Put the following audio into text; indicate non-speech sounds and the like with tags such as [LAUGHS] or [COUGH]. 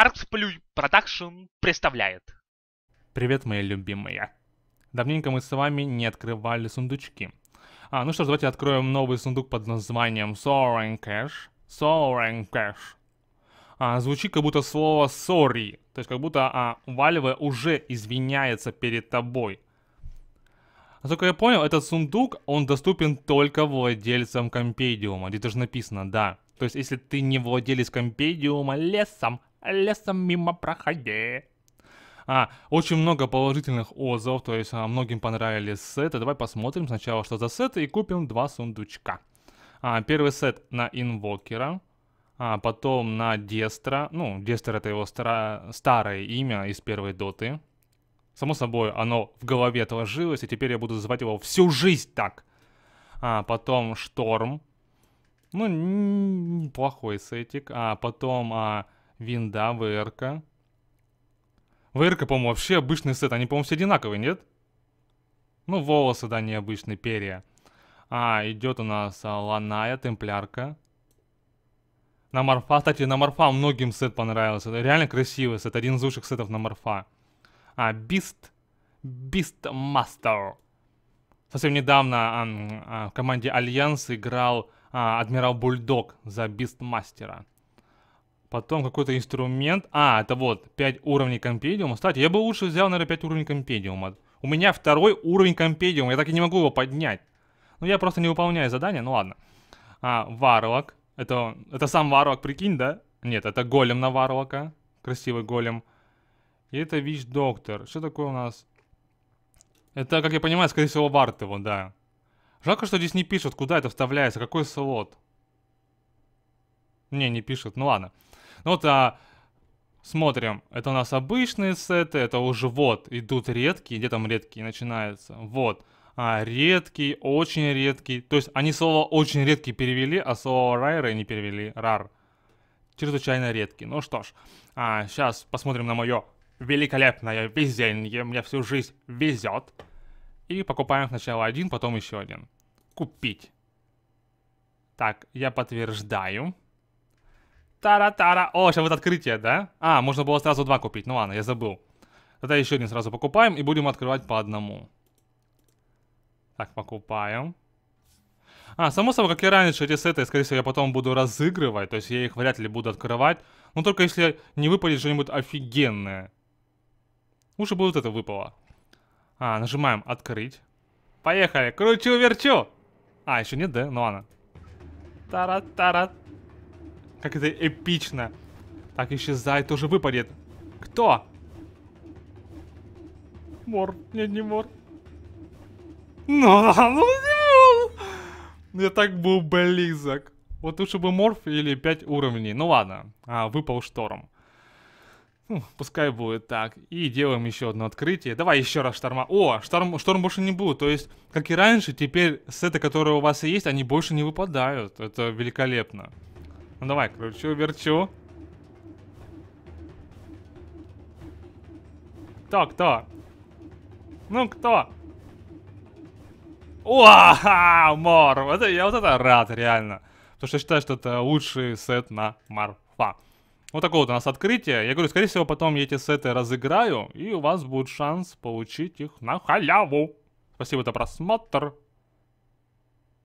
Arts Production представляет. Привет, мои любимые. Давненько мы с вами не открывали сундучки. А, ну что ж, давайте откроем новый сундук под названием Soaring Cash. Soaring Cash. А, звучит как будто слово sorry. То есть как будто а, Valve уже извиняется перед тобой. Насколько я понял, этот сундук, он доступен только владельцам компедиума. Где-то же написано, да. То есть, если ты не владелец компедиума лесом, лесом мимо проходи. А, очень много положительных отзывов, то есть а, многим понравились сеты. Давай посмотрим сначала, что за сеты, и купим два сундучка. А, первый сет на инвокера, а потом на Дестра. Ну, Дестер это его стара... старое имя из первой доты. Само собой, оно в голове отложилось, и теперь я буду называть его всю жизнь так. А потом Шторм. Ну, неплохой сетик. А потом... А, Винда, ВРК. ВРК, по-моему, вообще обычный сет. Они, по-моему, все одинаковые, нет? Ну, волосы, да, необычные, перья. А, идет у нас а, Ланая, темплярка. На Морфа, кстати, на Морфа многим сет понравился. Это реально красивый сет, один из лучших сетов на Морфа. А, Бист. Бист Мастер. Совсем недавно а, а, в команде Альянс играл а, Адмирал Бульдог за Бист Мастера. Потом какой-то инструмент. А, это вот, 5 уровней компедиума. Кстати, я бы лучше взял, наверное, 5 уровней компедиума. У меня второй уровень компедиума, я так и не могу его поднять. Ну, я просто не выполняю задание, ну ладно. А, варлок. Это, это сам варлок, прикинь, да? Нет, это голем на варлока. Красивый голем. И это вич-доктор. Что такое у нас? Это, как я понимаю, скорее всего, вард его, да. Жалко, что здесь не пишут, куда это вставляется, какой слот. Не, не пишут, ну ладно. Ну вот, а, смотрим, это у нас обычные сеты, это уже вот, идут редкие, где там редкие начинаются, вот. А, редкий, очень редкий, то есть они слово очень редкий перевели, а слово райры не перевели, рар. Чрезвычайно редкий, ну что ж, а, сейчас посмотрим на мое великолепное везение, мне всю жизнь везет. И покупаем сначала один, потом еще один. Купить. Так, я подтверждаю. Тара-тара. О, сейчас вот открытие, да? А, можно было сразу два купить. Ну ладно, я забыл. Тогда еще один сразу покупаем и будем открывать по одному. Так, покупаем. А, само собой, как и раньше, эти сеты, скорее всего, я потом буду разыгрывать. То есть я их вряд ли буду открывать. но только если не выпадет что-нибудь офигенное. Лучше бы это выпало. А, нажимаем «Открыть». Поехали, кручу-верчу! А, еще нет, да? Ну ладно. Тара-тара-тара. Как это эпично. Так, исчезает, тоже выпадет. Кто? Мор. Нет, не мор. Ну, [LAUGHS] ну, ну. Я так был близок. Вот лучше бы морф или 5 уровней. Ну ладно, а, выпал шторм. Ну, пускай будет так. И делаем еще одно открытие. Давай еще раз шторма. О, шторм, шторм больше не будет. То есть, как и раньше, теперь сеты, которые у вас есть, они больше не выпадают. Это великолепно. Ну давай, кручу, верчу. Кто, кто? Ну, кто? Уа, Мор! Вот я вот это рад, реально. Потому что я считаю, что это лучший сет на Марфа. Вот такое вот у нас открытие. Я говорю, скорее всего, потом я эти сеты разыграю, и у вас будет шанс получить их на халяву. Спасибо за просмотр.